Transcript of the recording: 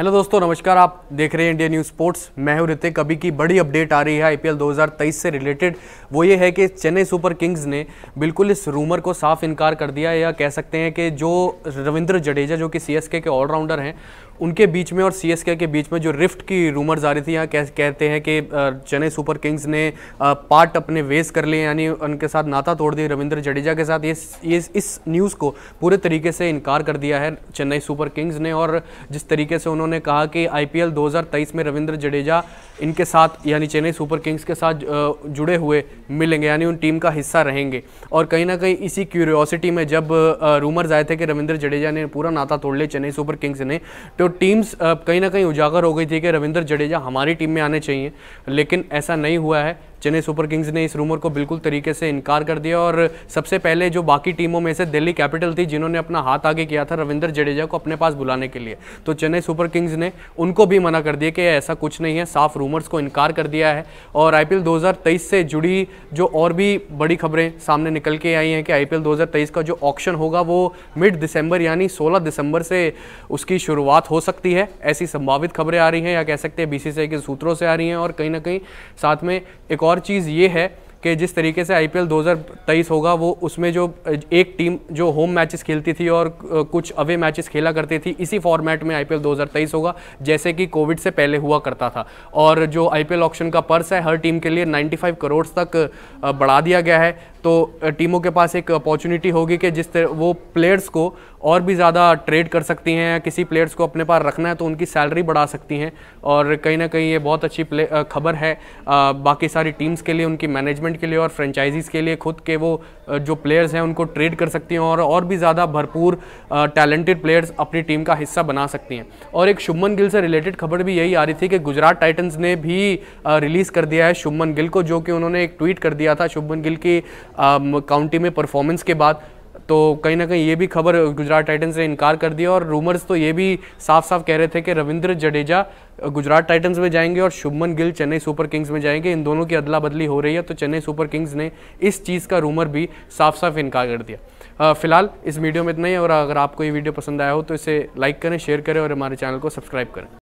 hello दोस्तों नमस्कार आप देख रहे हैं इंडिया न्यूज स्पोर्ट्स मैं हूं ऋतिक अभी की बड़ी अपडेट आ रही है आईपीएल 2023 से रिलेटेड वो ये है कि चेन्नई सुपर किंग्स ने बिल्कुल इस रूमर को साफ इनकार कर दिया या कह सकते हैं कि जो रविंद्र जडेजा जो कि सीएसके के ऑलराउंडर हैं उनके बीच में और सी के बीच में जो रिफ्ट की रूमर्स आ रही थी यहाँ कह, कहते हैं कि चेन्नई सुपर किंग्स ने पार्ट अपने वेस कर लिए यानी उनके साथ नाता तोड़ दिया रविंद्र जडेजा के साथ ये, ये इस न्यूज़ को पूरे तरीके से इनकार कर दिया है चेन्नई सुपर किंग्स ने और जिस तरीके से उन्होंने कहा कि आई पी में रविंद्र जडेजा इनके साथ यानी चेन्नई सुपर किंग्स के साथ जुड़े हुए मिलेंगे यानी उन टीम का हिस्सा रहेंगे और कहीं ना कहीं इसी क्यूरियोसिटी में जब रूमर्स आए थे कि रविंद्र जडेजा ने पूरा नाता तोड़ लिया चेन्नई सुपर किंग्स ने तो टीम्स कहीं ना कहीं उजागर हो गई थी कि रविंद्र जडेजा हमारी टीम में आने चाहिए लेकिन ऐसा नहीं हुआ है चेन्नई सुपर किंग्स ने इस रूमर को बिल्कुल तरीके से इनकार कर दिया और सबसे पहले जो बाकी टीमों में से दिल्ली कैपिटल थी जिन्होंने अपना हाथ आगे किया था रविंदर जडेजा को अपने पास बुलाने के लिए तो चेन्नई सुपर किंग्स ने उनको भी मना कर दिया कि ऐसा कुछ नहीं है साफ रूमर्स को इनकार कर दिया है और आई पी से जुड़ी जो और भी बड़ी खबरें सामने निकल के आई हैं कि आई पी का जो ऑप्शन होगा वो मिड दिसंबर यानी सोलह दिसंबर से उसकी शुरुआत हो सकती है ऐसी संभावित खबरें आ रही हैं या कह सकते हैं बी के सूत्रों से आ रही हैं और कहीं ना कहीं साथ में एक और और चीज़ ये है कि जिस तरीके से आईपीएल 2023 होगा वो उसमें जो एक टीम जो होम मैचेस खेलती थी और कुछ अवे मैचेस खेला करती थी इसी फॉर्मेट में आईपीएल 2023 होगा जैसे कि कोविड से पहले हुआ करता था और जो आईपीएल ऑक्शन का पर्स है हर टीम के लिए 95 करोड़ तक बढ़ा दिया गया है तो टीमों के पास एक अपॉर्चुनिटी होगी कि जिस तरह वो प्लेयर्स को और भी ज़्यादा ट्रेड कर सकती हैं किसी प्लेयर्स को अपने पास रखना है तो उनकी सैलरी बढ़ा सकती हैं और कहीं ना कहीं ये बहुत अच्छी खबर है बाकी सारी टीम्स के लिए उनकी मैनेजमेंट डेवलपमेंट के लिए और फ्रेंचाइजीज़ के लिए खुद के वो जो प्लेयर्स हैं उनको ट्रेड कर सकती हैं और और भी ज़्यादा भरपूर टैलेंटेड प्लेयर्स अपनी टीम का हिस्सा बना सकती हैं और एक शुभमन गिल से रिलेटेड खबर भी यही आ रही थी कि गुजरात टाइटन्स ने भी रिलीज़ कर दिया है शुभमन गिल को जो कि उन्होंने एक ट्वीट कर दिया था शुभमन गिल की काउंटी में परफॉर्मेंस के बाद तो कहीं ना कहीं ये भी खबर गुजरात टाइटंस ने इनकार कर दिया और रूमर्स तो ये भी साफ साफ कह रहे थे कि रविंद्र जडेजा गुजरात टाइटंस में जाएंगे और शुभमन गिल चेन्नई सुपर किंग्स में जाएंगे इन दोनों की अदला बदली हो रही है तो चेन्नई सुपर किंग्स ने इस चीज़ का रूमर भी साफ साफ इनकार कर दिया फिलहाल इस वीडियो में इतना ही और अगर आपको ये वीडियो पसंद आया हो तो इसे लाइक करें शेयर करें और हमारे चैनल को सब्सक्राइब करें